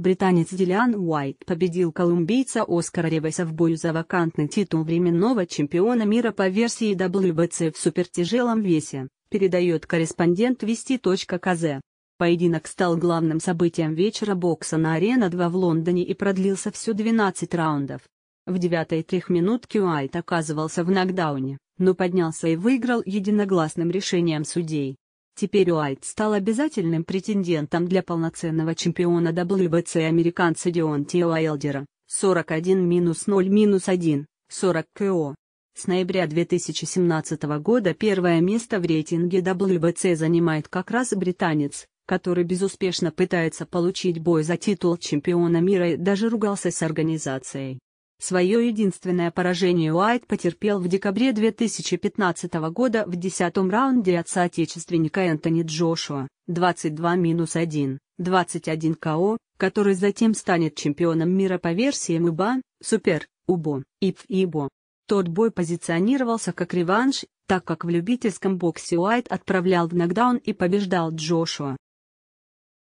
Британец Дилиан Уайт победил колумбийца Оскара Ревеса в бою за вакантный титул временного чемпиона мира по версии WBC в супертяжелом весе, передает корреспондент Вести.кз. Поединок стал главным событием вечера бокса на Арена-2 в Лондоне и продлился всю 12 раундов. В девятой трехминутке Уайт оказывался в нокдауне, но поднялся и выиграл единогласным решением судей. Теперь Уайт стал обязательным претендентом для полноценного чемпиона WBC американца Дионти Уайлдера, 41-0-1, 40 КО. С ноября 2017 года первое место в рейтинге WBC занимает как раз британец, который безуспешно пытается получить бой за титул чемпиона мира и даже ругался с организацией. Свое единственное поражение Уайт потерпел в декабре 2015 года в 10 раунде от соотечественника Энтони Джошуа, 22-1, 21 КО, который затем станет чемпионом мира по версиям ИБА, Супер, УБО, ИПФ и ИБО. Тот бой позиционировался как реванш, так как в любительском боксе Уайт отправлял в нокдаун и побеждал Джошуа.